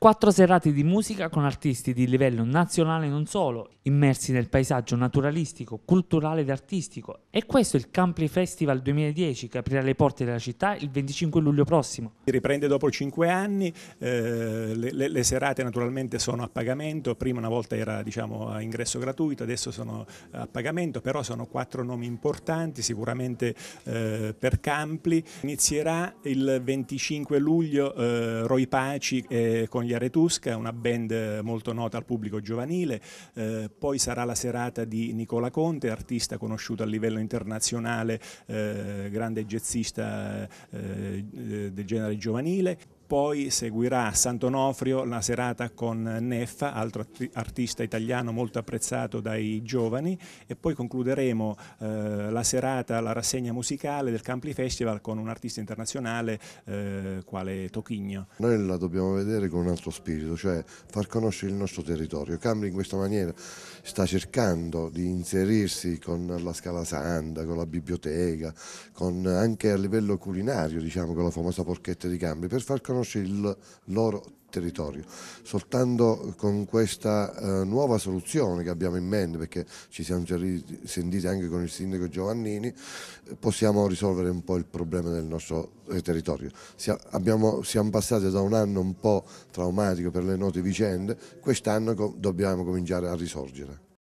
Quattro serate di musica con artisti di livello nazionale e non solo, immersi nel paesaggio naturalistico, culturale ed artistico. E questo è il Campli Festival 2010 che aprirà le porte della città il 25 luglio prossimo. Riprende dopo cinque anni, eh, le, le, serate naturalmente sono a pagamento, prima una volta era diciamo, a ingresso gratuito, adesso sono a pagamento, però sono quattro nomi importanti sicuramente eh, per Campli. Inizierà il 25 luglio eh, Roy Paci eh, con gli Aretusca, una band molto nota al pubblico giovanile, eh, poi sarà la serata di Nicola Conte, artista conosciuto a livello internazionale, eh, grande jazzista eh, eh, del genere giovanile. Poi seguirà a Sant'Onofrio la serata con Neffa, altro artista italiano molto apprezzato dai giovani e poi concluderemo eh, la serata, la rassegna musicale del Campli Festival con un artista internazionale eh, quale Tochigno. Noi la dobbiamo vedere con un altro spirito, cioè far conoscere il nostro territorio. Campli in questa maniera sta cercando di inserirsi con la Scala Santa, con la biblioteca, con anche a livello culinario, diciamo, con la famosa porchetta di Campli, per far conoscere riconosce il loro territorio. Soltanto con questa eh, nuova soluzione che abbiamo in mente, perché ci siamo già sentiti anche con il sindaco Giovannini, possiamo risolvere un po' il problema del nostro eh, territorio. Sia, abbiamo, siamo passati da un anno un po' traumatico per le note vicende, quest'anno co dobbiamo cominciare a risorgere.